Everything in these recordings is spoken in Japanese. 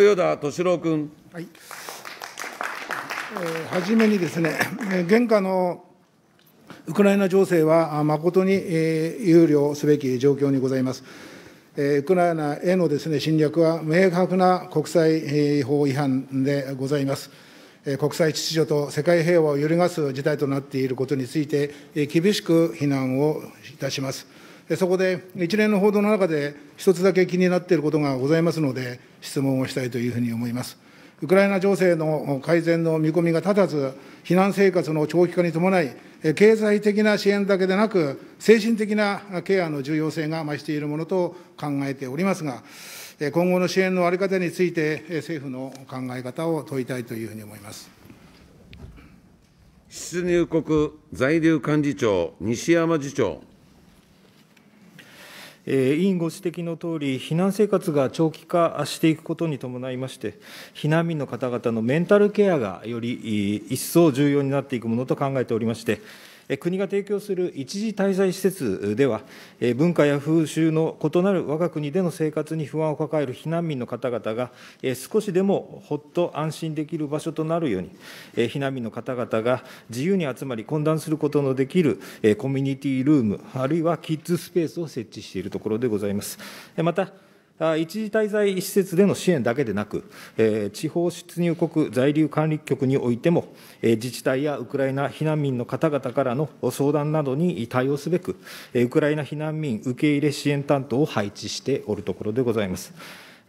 豊田敏郎君。はい、えー、めにですね、現下のウクライナ情勢は誠に、えー、憂慮すべき状況にございます。えー、ウクライナへのです、ね、侵略は明確な国際法違反でございます。国際秩序と世界平和を揺るがす事態となっていることについて、厳しく非難をいたします。そこで一連の報道の中で、一つだけ気になっていることがございますので、質問をしたいというふうに思います。ウクライナ情勢の改善の見込みが立たず、避難生活の長期化に伴い、経済的な支援だけでなく、精神的なケアの重要性が増しているものと考えておりますが、今後の支援の在り方について、政府の考え方を問いたいというふうに思います。出入国在留幹事長、西山次長。委員ご指摘のとおり、避難生活が長期化していくことに伴いまして、避難民の方々のメンタルケアがより一層重要になっていくものと考えておりまして、国が提供する一時滞在施設では、文化や風習の異なる我が国での生活に不安を抱える避難民の方々が、少しでもほっと安心できる場所となるように、避難民の方々が自由に集まり、懇談することのできるコミュニティルーム、あるいはキッズスペースを設置しているところでございます。また一時滞在施設での支援だけでなく、地方出入国在留管理局においても、自治体やウクライナ避難民の方々からの相談などに対応すべく、ウクライナ避難民受け入れ支援担当を配置しておるところでございます。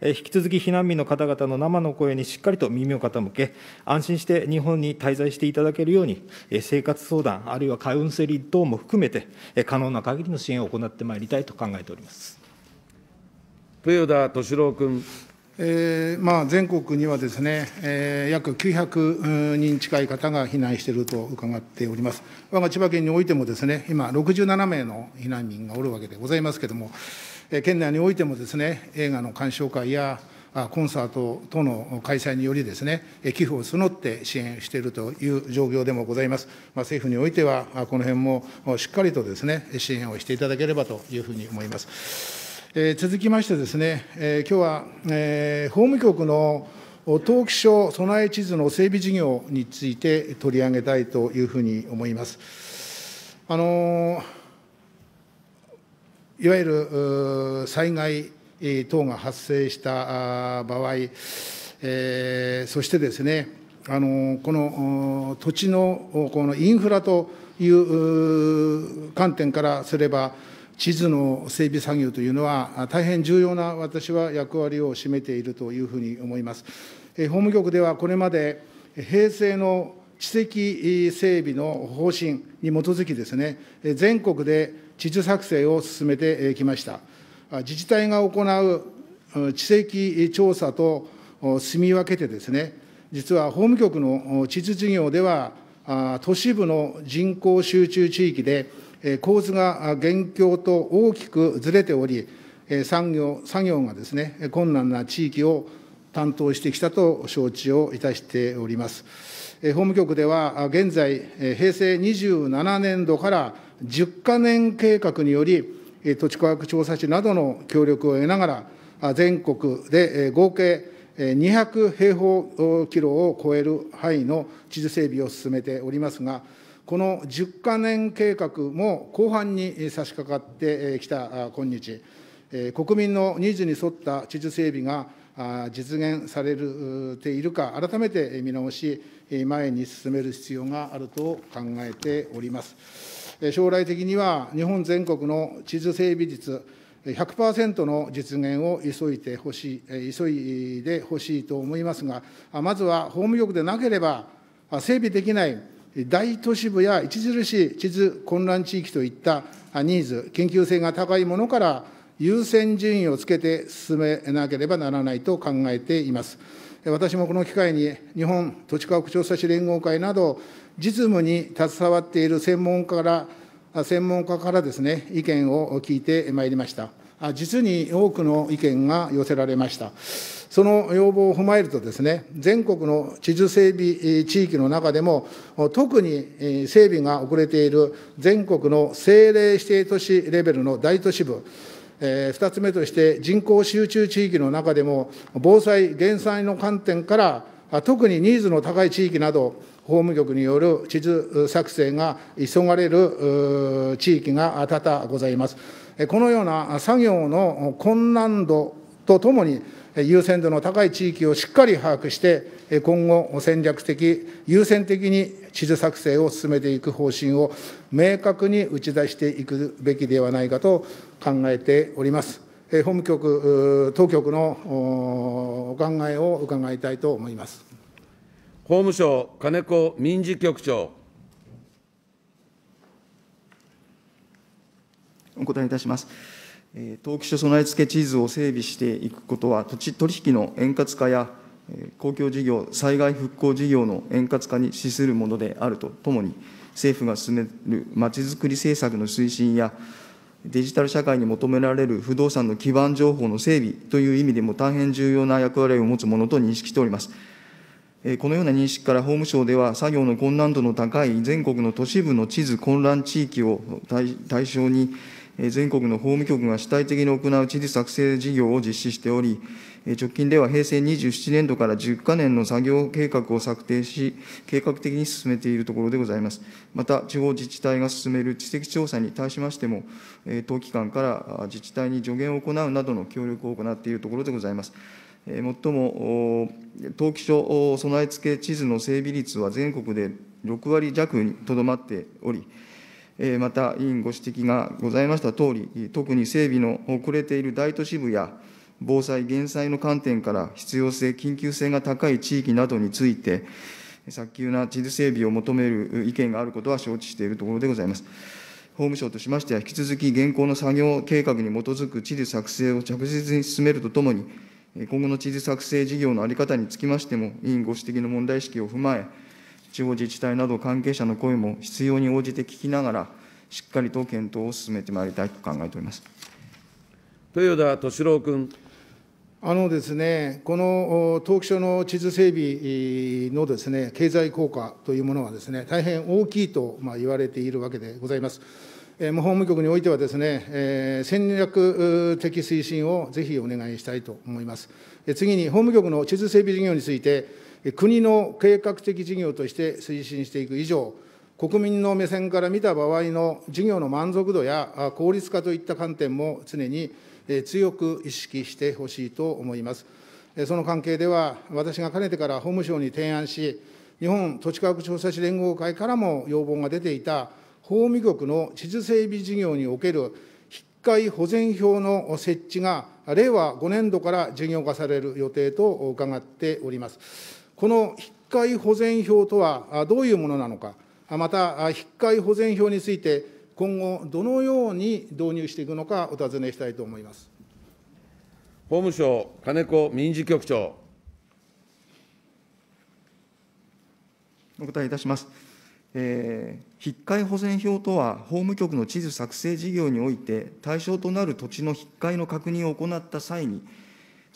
引き続き避難民の方々の生の声にしっかりと耳を傾け、安心して日本に滞在していただけるように、生活相談、あるいはカウンセリング等も含めて、可能な限りの支援を行ってまいりたいと考えております。豊田敏郎君。えーまあ、全国にはですね、えー、約900人近い方が避難していると伺っております。我が千葉県においてもですね、今67名の避難民がおるわけでございますけれども、えー、県内においてもですね、映画の鑑賞会やコンサート等の開催によりですね、寄付を募って支援しているという状況でもございます。まあ、政府においては、この辺もしっかりとですね、支援をしていただければというふうに思います。続きましてですね、きょうは法務局の登記書備え地図の整備事業について取り上げたいというふうに思います。あのいわゆる災害等が発生した場合、えー、そしてですね、あのこの土地のこのインフラという観点からすれば、地図の整備作業というのは、大変重要な私は役割を占めているというふうに思います。法務局ではこれまで、平成の地籍整備の方針に基づきですね、全国で地図作成を進めてきました。自治体が行う地籍調査と住み分けてですね、実は法務局の地図事業では、都市部の人口集中地域で、構図が現況と大きくずれており、産業作業がですね、困難な地域を担当してきたと承知をいたしております。法務局では、現在、平成27年度から10か年計画により、土地科学調査士などの協力を得ながら、全国で合計200平方キロを超える範囲の地図整備を進めておりますが、この10か年計画も後半に差し掛かってきた今日、国民のニーズに沿った地図整備が実現されているか、改めて見直し、前に進める必要があると考えております。将来的には、日本全国の地図整備率100%の実現を急いでほしい、急いでほしいと思いますが、まずは法務局でなければ、整備できない大都市部や著しい地図混乱地域といったニーズ、緊急性が高いものから優先順位をつけて進めなければならないと考えています。私もこの機会に、日本土地家屋調査士連合会など、実務に携わっている専門家から、専門家からですね、意見を聞いてまいりました。実に多くの意見が寄せられました。その要望を踏まえるとですね、全国の地図整備地域の中でも、特に整備が遅れている全国の政令指定都市レベルの大都市部、二2つ目として人口集中地域の中でも、防災・減災の観点から、特にニーズの高い地域など、法務局による地図作成が急がれる地域が多々ございます。このような作業の困難度とともに、優先度の高い地域をしっかり把握して、今後、戦略的、優先的に地図作成を進めていく方針を明確に打ち出していくべきではないかと考えております。法務局、当局のお考えを伺いたいと思います。法務省金子民事局長お答えいたします。登記書備え付け地図を整備していくことは、土地取引の円滑化や、公共事業、災害復興事業の円滑化に資するものであるとともに、政府が進めるまちづくり政策の推進や、デジタル社会に求められる不動産の基盤情報の整備という意味でも大変重要な役割を持つものと認識しております。このような認識から法務省では、作業の困難度の高い全国の都市部の地図混乱地域を対象に、全国の法務局が主体的に行う地図作成事業を実施しており、直近では平成27年度から10か年の作業計画を策定し、計画的に進めているところでございます。また、地方自治体が進める地籍調査に対しましても、当機関から自治体に助言を行うなどの協力を行っているところでございます。もっとも、登記書備え付け地図の整備率は全国で6割弱にとどまっており、また、委員ご指摘がございましたとおり、特に整備の遅れている大都市部や、防災・減災の観点から必要性、緊急性が高い地域などについて、早急な地図整備を求める意見があることは承知しているところでございます。法務省としましては、引き続き現行の作業計画に基づく地図作成を着実に進めるとともに、今後の地図作成事業の在り方につきましても、委員ご指摘の問題意識を踏まえ、地方自治体など関係者の声も必要に応じて聞きながら、しっかりと検討を進めてまいりたいと考えております豊田敏郎君。あのですね、この登記所の地図整備のですね、経済効果というものはですね、大変大きいと、ま言われているわけでございます。えー、法務局においてはですね、えー、戦略的推進をぜひお願いしたいと思います。えー、次に、法務局の地図整備事業について、国の計画的事業として推進していく以上、国民の目線から見た場合の事業の満足度や効率化といった観点も常に強く意識してほしいと思います。その関係では、私がかねてから法務省に提案し、日本土地科学調査士連合会からも要望が出ていた、法務局の地図整備事業における筆会保全票の設置が、令和5年度から事業化される予定と伺っております。この引換保全票とはどういうものなのか、また、引換保全票について、今後、どのように導入していくのか、お尋ねしたいと思います法務省、金子民事局長。お答えいたします。えー、引換保全票とは、法務局の地図作成事業において、対象となる土地の引換の確認を行った際に、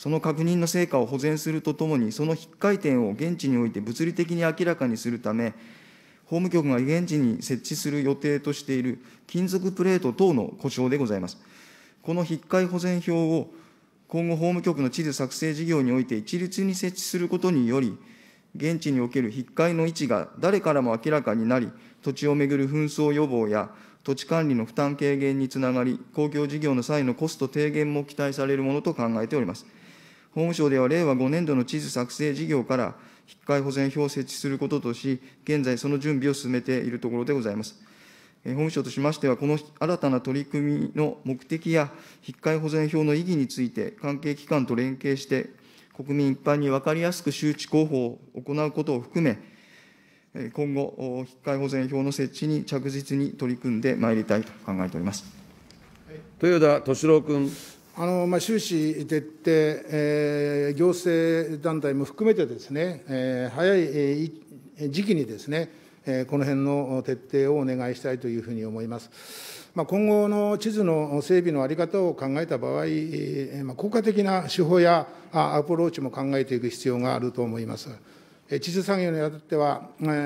その確認の成果を保全するとともに、その引っかい点を現地において物理的に明らかにするため、法務局が現地に設置する予定としている金属プレート等の故障でございます。この引っかい保全表を今後、法務局の地図作成事業において一律に設置することにより、現地における引っかいの位置が誰からも明らかになり、土地をめぐる紛争予防や土地管理の負担軽減につながり、公共事業の際のコスト低減も期待されるものと考えております。法務省では令和5年度の地図作成事業から、引換保全表を設置することとし、現在、その準備を進めているところでございます。法務省としましては、この新たな取り組みの目的や、引換保全表の意義について、関係機関と連携して、国民一般に分かりやすく周知広報を行うことを含め、今後、引換保全表の設置に着実に取り組んでまいりたいと考えております。豊田敏郎君。あのまあ、収支徹底、えー、行政団体も含めてですね、えー、早い、時期にですね、えー、この辺の徹底をお願いしたいというふうに思います。まあ、今後の地図の整備の在り方を考えた場合、まあ、効果的な手法やアプローチも考えていく必要があると思います。地図作業にあたっては、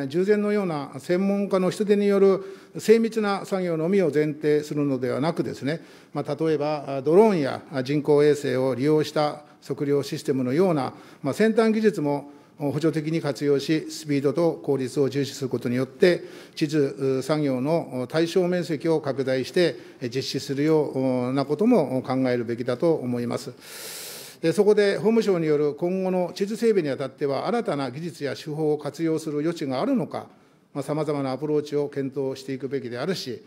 従前のような専門家の人手による精密な作業のみを前提するのではなくですね、まあ、例えばドローンや人工衛星を利用した測量システムのような、まあ、先端技術も補助的に活用し、スピードと効率を重視することによって、地図作業の対象面積を拡大して実施するようなことも考えるべきだと思います。そこで法務省による今後の地図整備にあたっては、新たな技術や手法を活用する余地があるのか、さまざまなアプローチを検討していくべきであるし、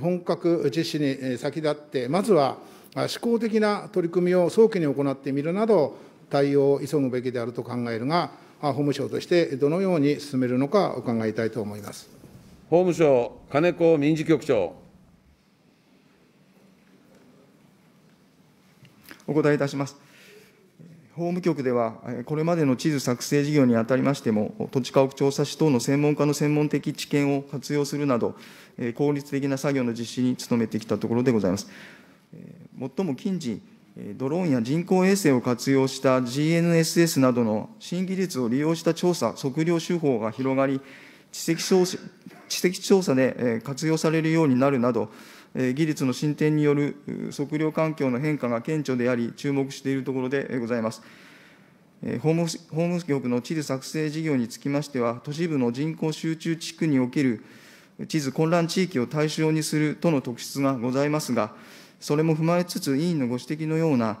本格実施に先立って、まずは思考的な取り組みを早期に行ってみるなど、対応を急ぐべきであると考えるが、法務省としてどのように進めるのか伺いたいと思います法務省、金子民事局長。お答えいたします。法務局では、これまでの地図作成事業にあたりましても、土地家屋調査士等の専門家の専門的知見を活用するなど、効率的な作業の実施に努めてきたところでございます。最も近似、ドローンや人工衛星を活用した GNSS などの新技術を利用した調査、測量手法が広がり、知的調査で活用されるようになるなど、技術の進展による測量環境の変化が顕著であり、注目しているところでございます。法務局の地図作成事業につきましては、都市部の人口集中地区における地図混乱地域を対象にするとの特質がございますが、それも踏まえつつ、委員のご指摘のような、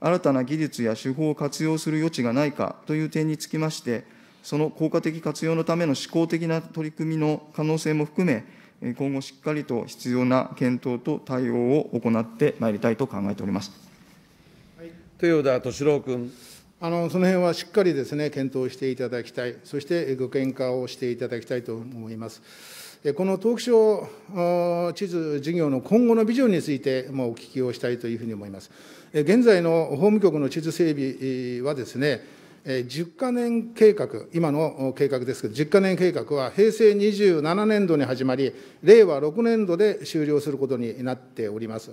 新たな技術や手法を活用する余地がないかという点につきまして、その効果的活用のための試行的な取り組みの可能性も含め、今後しっかりと必要な検討と対応を行ってまいりたいと考えております。豊田敏郎君。あのその辺はしっかりですね検討していただきたい、そしてご見解をしていただきたいと思います。この東北省地図事業の今後のビジョンについてもお聞きをしたいというふうに思います。現在の法務局の地図整備はですね、10か年計画、今の計画ですけど、10か年計画は平成27年度に始まり、令和6年度で終了することになっております。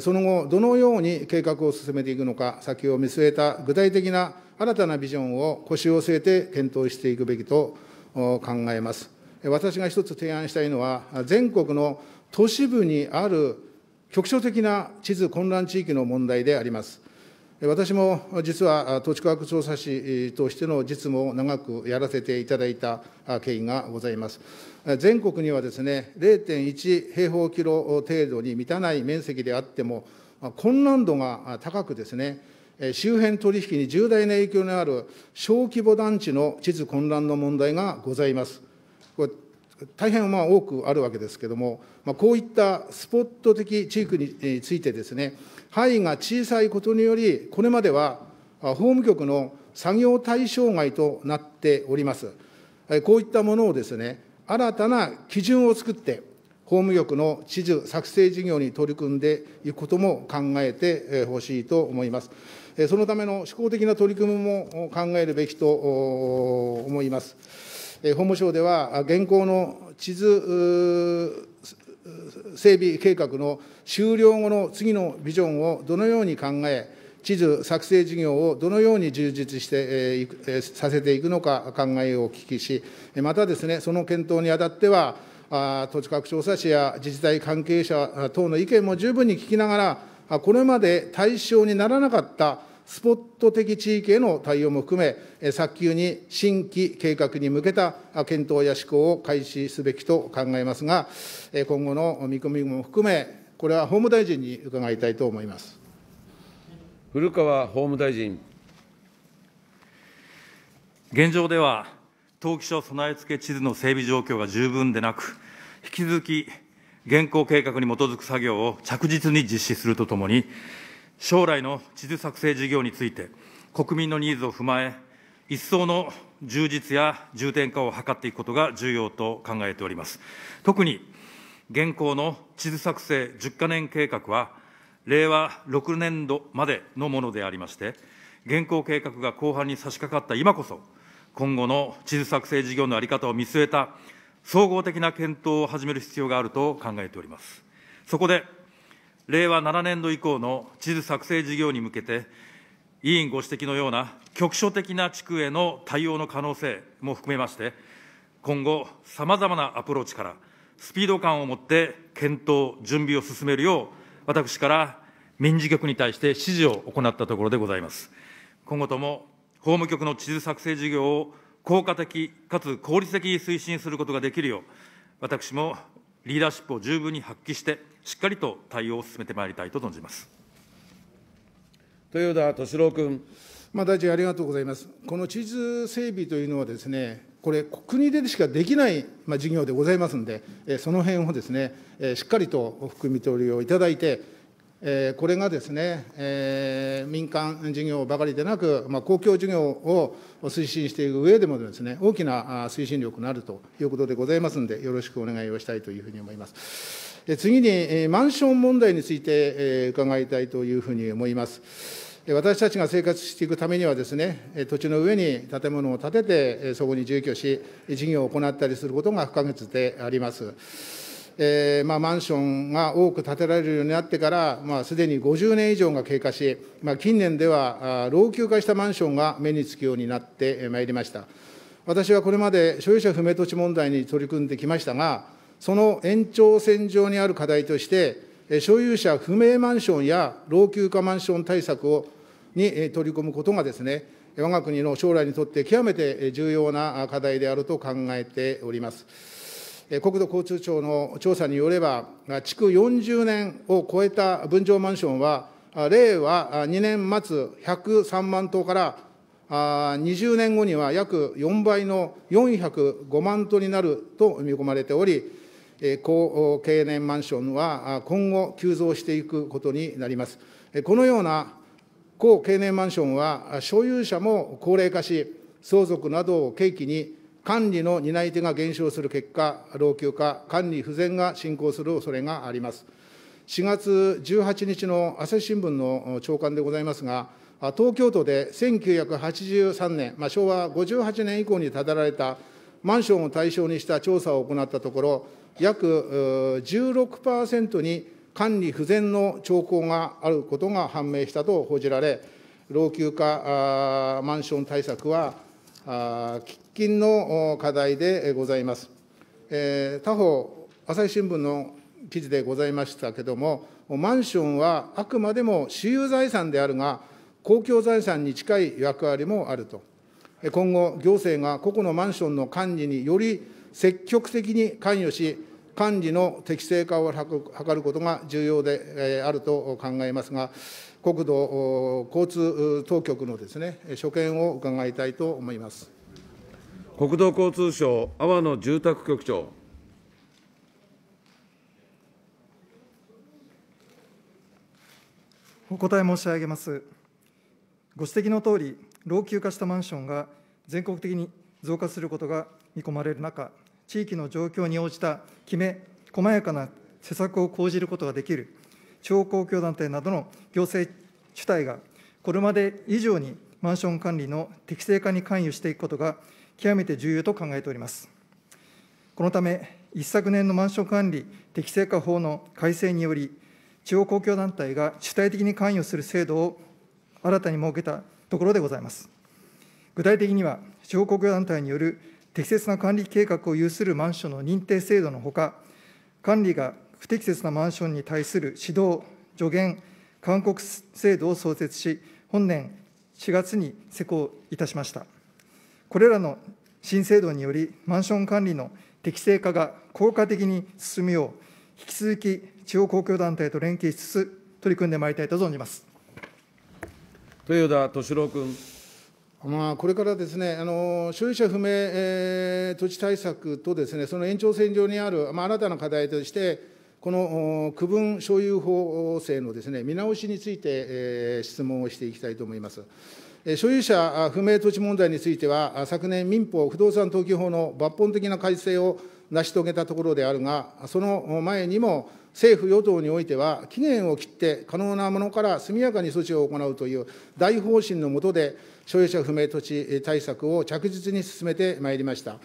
その後、どのように計画を進めていくのか、先を見据えた具体的な新たなビジョンを腰を据えて検討していくべきと考えます。私が一つ提案したいのは、全国の都市部にある局所的な地図混乱地域の問題であります。私も実は土地科学調査士としての実務を長くやらせていただいた経緯がございます。全国にはですね、0.1平方キロ程度に満たない面積であっても、困難度が高くですね、周辺取引に重大な影響のある小規模団地の地図混乱の問題がございます。大変まあ多くあるわけですけれども、まあ、こういったスポット的地域についてですね、範囲が小さいことにより、これまでは法務局の作業対象外となっております。こういったものをですね、新たな基準を作って、法務局の地図作成事業に取り組んでいくことも考えてほしいと思います。そのための思考的な取り組みも考えるべきと思います。法務省では、現行の地図整備計画の終了後の次のビジョンをどのように考え、地図作成事業をどのように充実してえさせていくのか考えをお聞きし、またですね、その検討にあたっては、土地各調査士や自治体関係者等の意見も十分に聞きながら、これまで対象にならなかったスポット的地域への対応も含め、早急に新規計画に向けた検討や施行を開始すべきと考えますが、今後の見込みも含め、これは法務大臣に伺いたいと思います古川法務大臣。現状では、登記書備え付け地図の整備状況が十分でなく、引き続き現行計画に基づく作業を着実に実施するとともに、将来の地図作成事業について、国民のニーズを踏まえ、一層の充実や重点化を図っていくことが重要と考えております。特に現行の地図作成10か年計画は、令和6年度までのものでありまして、現行計画が後半に差し掛かった今こそ、今後の地図作成事業の在り方を見据えた総合的な検討を始める必要があると考えております。そこで令和7年度以降の地図作成事業に向けて、委員ご指摘のような局所的な地区への対応の可能性も含めまして、今後、さまざまなアプローチから、スピード感を持って検討、準備を進めるよう、私から民事局に対して指示を行ったところでございます。今後とも法務局の地図作成事業を効果的かつ効率的に推進することができるよう、私もリーダーシップを十分に発揮して、しっかりと対応を進めてまいりたいと存じます豊田敏郎君。まあ、大臣、ありがとうございます。この地図整備というのはですね、これ、国でしかできない、まあ、事業でございますので、その辺をですね、しっかりとお含み取りをいただいて、えこれがですね、え民間事業ばかりでなく、ま公共事業を推進していく上でもですね、大きな推進力になるということでございますので、よろしくお願いをしたいというふうに思います。次に、マンション問題について伺いたいというふうに思います。私たちが生活していくためにはですね、土地の上に建物を建てて、そこに住居し、事業を行ったりすることが不可欠であります。えーまあ、マンションが多く建てられるようになってから、まあ、すでに50年以上が経過し、まあ、近年では老朽化したマンションが目につくようになってまいりました。私はこれまで所有者不明土地問題に取り組んできましたが、その延長線上にある課題として、所有者不明マンションや老朽化マンション対策をに取り組むことがですね、我が国の将来にとって極めて重要な課題であると考えております。国土交通省の調査によれば、築40年を超えた分譲マンションは、令和2年末103万棟から20年後には約4倍の405万棟になると見込まれており、高経年マンションは今後急増していくことになります。このような高経年マンションは所有者も高齢化し、相続などを契機に管理の担い手が減少する結果、老朽化、管理不全が進行する恐れがあります。4月18日の朝日新聞の朝刊でございますが、東京都で1983年、まあ、昭和58年以降に建てられたマンションを対象にした調査を行ったところ、約16%に管理不全の兆候があることが判明したと報じられ、老朽化マンション対策は、近の課題でございます。他方、朝日新聞の記事でございましたけれども、マンションはあくまでも私有財産であるが、公共財産に近い役割もあると。今後、行政が個々のマンションの管理により積極的に関与し、管理の適正化を図ることが重要であると考えますが、国土交通当局のですね、所見を伺いたいと思います。国土交通省阿波野住宅局長。お答え申し上げます。ご指摘のとおり、老朽化したマンションが全国的に増加することが見込まれる中、地域の状況に応じたきめ、細やかな施策を講じることができる、地方公共団体などの行政主体が、これまで以上にマンション管理の適正化に関与していくことが極めて重要と考えております。このため、一昨年のマンション管理適正化法の改正により、地方公共団体が主体的に関与する制度を新たに設けたところでございます。具体的には、地方公共団体による適切な管理計画を有するマンションの認定制度のほか、管理が不適切なマンションに対する指導、助言、勧告制度を創設し、本年4月に施行いたしました。これらの新制度により、マンション管理の適正化が効果的に進むよう、引き続き地方公共団体と連携しつつ、取り組んでまいりたいと存じます。豊田敏郎君。まあ、これからですね、あの所有者不明、えー、土地対策とですね、その延長線上にある、まあ、新たな課題として、この区分所有法制のですね、見直しについて質問をしていきたいと思います。所有者不明土地問題については、昨年民法不動産登記法の抜本的な改正を成し遂げたところであるが、その前にも政府・与党においては、期限を切って可能なものから速やかに措置を行うという大方針の下で、所有者不明土地対策を着実に進めてまいりました。法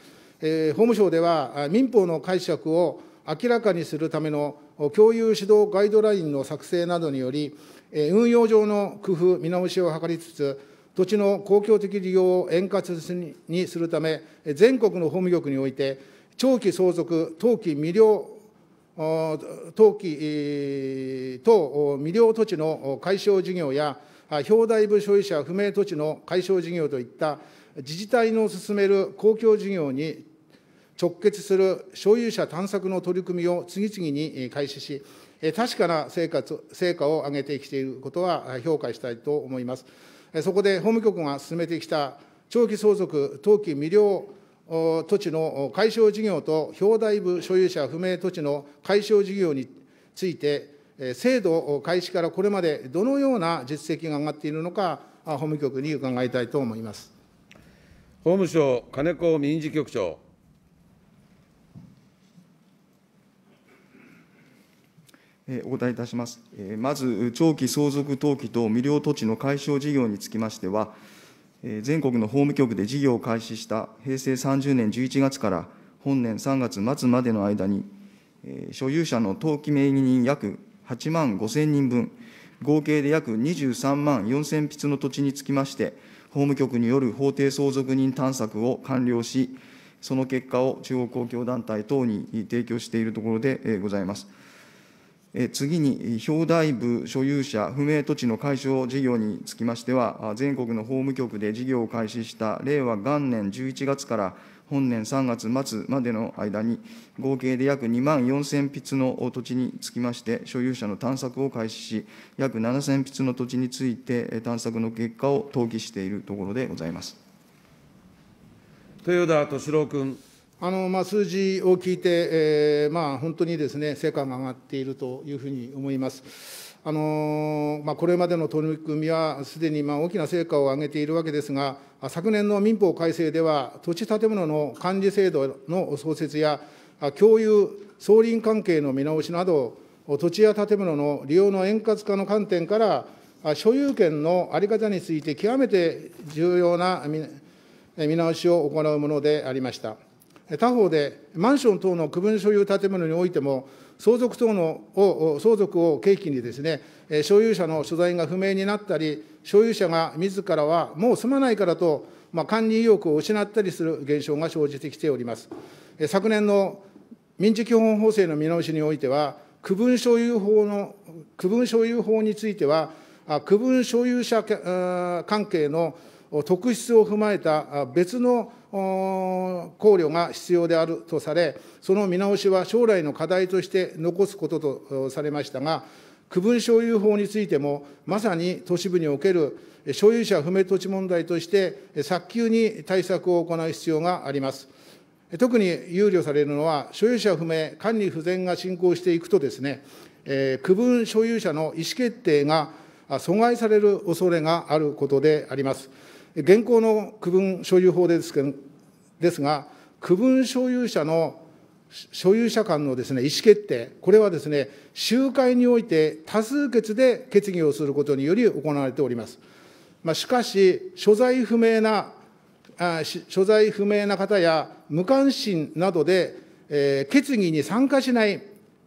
務省では、民法の解釈を明らかにするための共有指導ガイドラインの作成などにより、運用上の工夫、見直しを図りつつ、土地の公共的利用を円滑にするため、全国の法務局において、長期相続、登記未了、登記等未了土地の解消事業や、表題部所有者不明土地の解消事業といった、自治体の進める公共事業に直結する所有者探索の取り組みを次々に開始し、確かな成果成果を上げてきていることは評価したいと思います。そこで法務局が進めてきた長期相続、登記未了土地の解消事業と表題部所有者不明土地の解消事業について、制度開始からこれまでどのような実績が上がっているのか、法務局に伺いたいと思います。法務省金子民事局長。お答えいたします。まず、長期相続登記等未料土地の解消事業につきましては、全国の法務局で事業を開始した平成30年11月から本年3月末までの間に、所有者の登記名義人約8万5000人分、合計で約23万4000筆の土地につきまして、法務局による法定相続人探索を完了し、その結果を中央公共団体等に提供しているところでございます。次に、表題部所有者不明土地の解消事業につきましては、全国の法務局で事業を開始した令和元年11月から本年3月末までの間に、合計で約2万4000筆の土地につきまして、所有者の探索を開始し、約7000筆の土地について、探索の結果を登記しているところでございます。豊田敏郎君。数字を聞いて、本当に成果が上がっているというふうに思います。これまでの取り組みはすでに大きな成果を上げているわけですが、昨年の民法改正では、土地建物の管理制度の創設や、共有、総隣関係の見直しなど、土地や建物の利用の円滑化の観点から、所有権の在り方について極めて重要な見直しを行うものでありました。他方で、マンション等の区分所有建物においても、相続等のを、相続を契機にですね、所有者の所在が不明になったり、所有者が自らはもう住まないからと、まあ、管理意欲を失ったりする現象が生じてきております。昨年の民事基本法制の見直しにおいては、区分所有法の、区分所有法については、区分所有者関係の特質を踏まえた別の考慮が必要であるとされ、その見直しは将来の課題として残すこととされましたが、区分所有法についても、まさに都市部における所有者不明土地問題として、早急に対策を行う必要があります。特に憂慮されるのは、所有者不明、管理不全が進行していくとですね、えー、区分所有者の意思決定が阻害される恐れがあることであります。現行の区分所有法ですですが、区分所有者の所有者間のです、ね、意思決定、これはですね、集会において多数決で決議をすることにより行われております。まあ、しかし、所在不明なあ所在不明な方や無関心などで、えー、決議に参加しない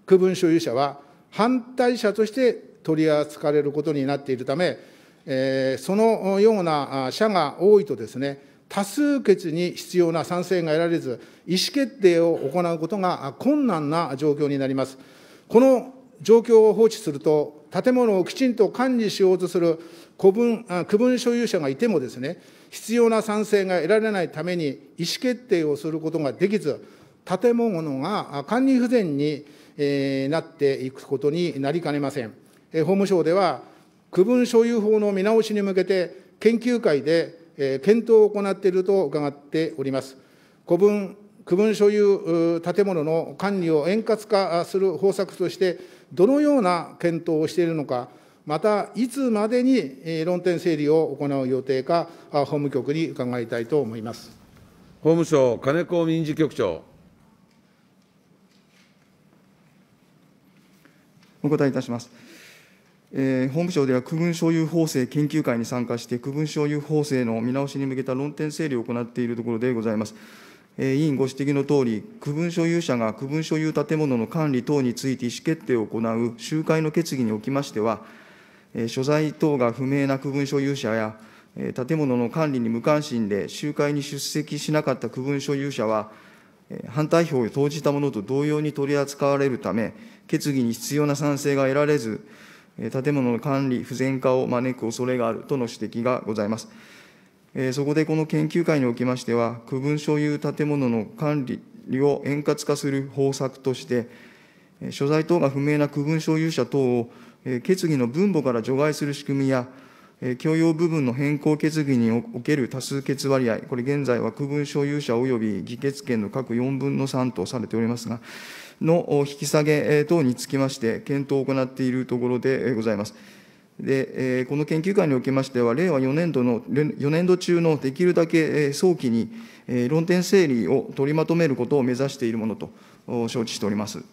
区分所有者は、反対者として取り扱われることになっているため、そのような社が多いとですね、多数決に必要な賛成が得られず、意思決定を行うことが困難な状況になります。この状況を放置すると、建物をきちんと管理しようとする区分所有者がいてもですね、必要な賛成が得られないために意思決定をすることができず、建物が管理不全になっていくことになりかねません。法務省では区分所有法の見直しに向けて、研究会で、え検討を行っていると伺っております。古文区分所有建物の管理を円滑化する方策として、どのような検討をしているのか、またいつまでに論点整理を行う予定か、法務局に伺いたいと思います法務省、金子民事局長。お答えいたします。えー、法務省では区分所有法制研究会に参加して、区分所有法制の見直しに向けた論点整理を行っているところでございます。委員ご指摘のとおり、区分所有者が区分所有建物の管理等について意思決定を行う集会の決議におきましては、所在等が不明な区分所有者や、建物の管理に無関心で集会に出席しなかった区分所有者は、反対票を投じたものと同様に取り扱われるため、決議に必要な賛成が得られず、建物の管理不全化を招く恐れがあるとの指摘がございます。そこでこの研究会におきましては、区分所有建物の管理を円滑化する方策として、所在等が不明な区分所有者等を決議の分母から除外する仕組みや、共用部分の変更決議における多数決割合、これ現在は区分所有者及び議決権の各4分の3とされておりますが、の引き下げ等につきまして、検討を行っているところでございます。でこの研究会におきましては、令和4年度の4年度中のできるだけ早期に論点整理を取りまとめることを目指しているものと承知しております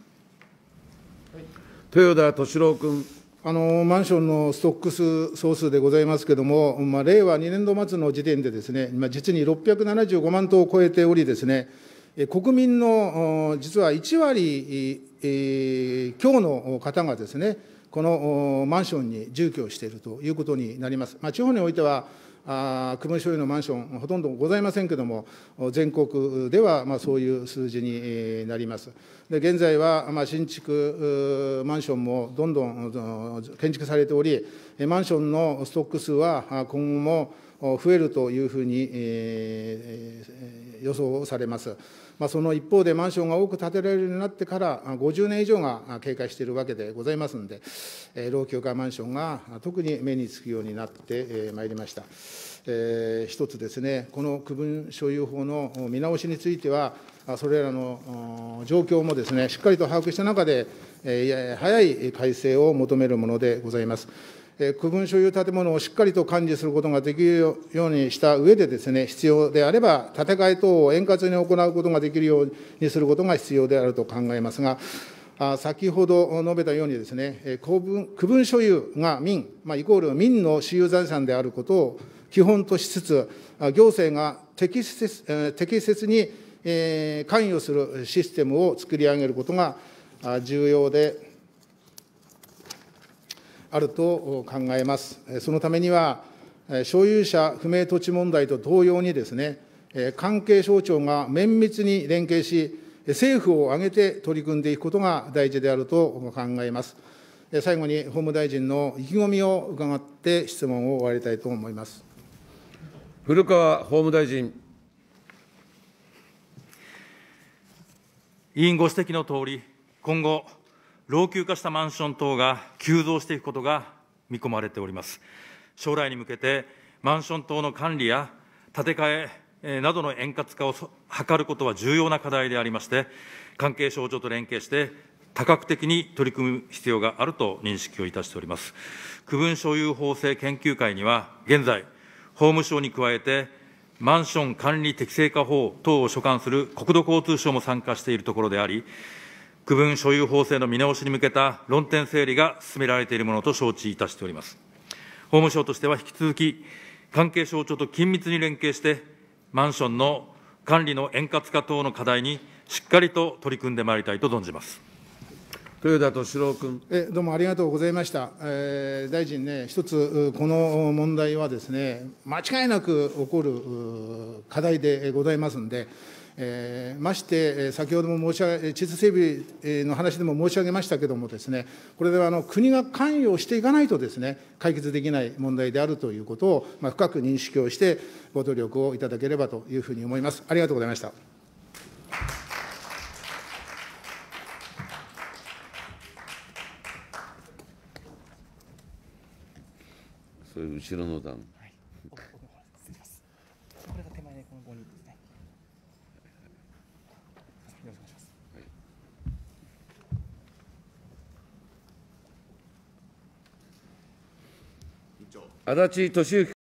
豊田敏郎君。あのマンションのストック数総数でございますけれども、まあ、令和2年度末の時点でです、ね、まあ、実に675万棟を超えておりです、ね、国民の実は1割強の方がですね、このマンションに住居をしているということになります。まあ、地方においては区分所有のマンション、ほとんどございませんけれども、全国ではまあそういう数字になります。で現在はまあ新築マンションもどんどん建築されており、マンションのストック数は今後も増えるというふうに、えー、予想されます。まあ、その一方で、マンションが多く建てられるようになってから、50年以上が経過しているわけでございますので、えー、老朽化マンションが特に目につくようになってまいりました。えー、一つですね、この区分所有法の見直しについては、それらの状況もですね、しっかりと把握した中で、早い改正を求めるものでございます。区分所有建物をしっかりと管理することができるようにした上でですね、必要であれば、建て替え等を円滑に行うことができるようにすることが必要であると考えますが、先ほど述べたようにですね、公区分所有が民、まあ、イコール民の私有財産であることを基本としつつ、行政が適切適切に関与するシステムを作り上げることが重要であると考えます。そのためには、所有者不明土地問題と同様にですね、関係省庁が綿密に連携し、政府を挙げて取り組んでいくことが大事であると考えます。最後に法務大臣の意気込みを伺って質問を終わりたいと思います。古川法務大臣。委員ご指摘のとおり、今後、老朽化したマンション等が急増していくことが見込まれております。将来に向けて、マンション等の管理や建て替えなどの円滑化を図ることは重要な課題でありまして、関係省庁と連携して、多角的に取り組む必要があると認識をいたしております。区分所有法制研究会には、現在、法務省に加えて、マンション管理適正化法等を所管する国土交通省も参加しているところであり、区分所有法制の見直しに向けた論点整理が進められているものと承知いたしております。法務省としては引き続き、関係省庁と緊密に連携して、マンションの管理の円滑化等の課題にしっかりと取り組んでまいりたいと存じます。豊田敏郎君えどうもありがとうございました、えー、大臣ね、一つ、この問題はですね、間違いなく起こる課題でございますんで、えー、まして、先ほども申し上げ、地図整備の話でも申し上げましたけれどもです、ね、これではあの国が関与していかないとです、ね、解決できない問題であるということを、まあ、深く認識をして、ご努力をいただければというふうに思います。ありがとうございました。そ後ろの段。足立俊之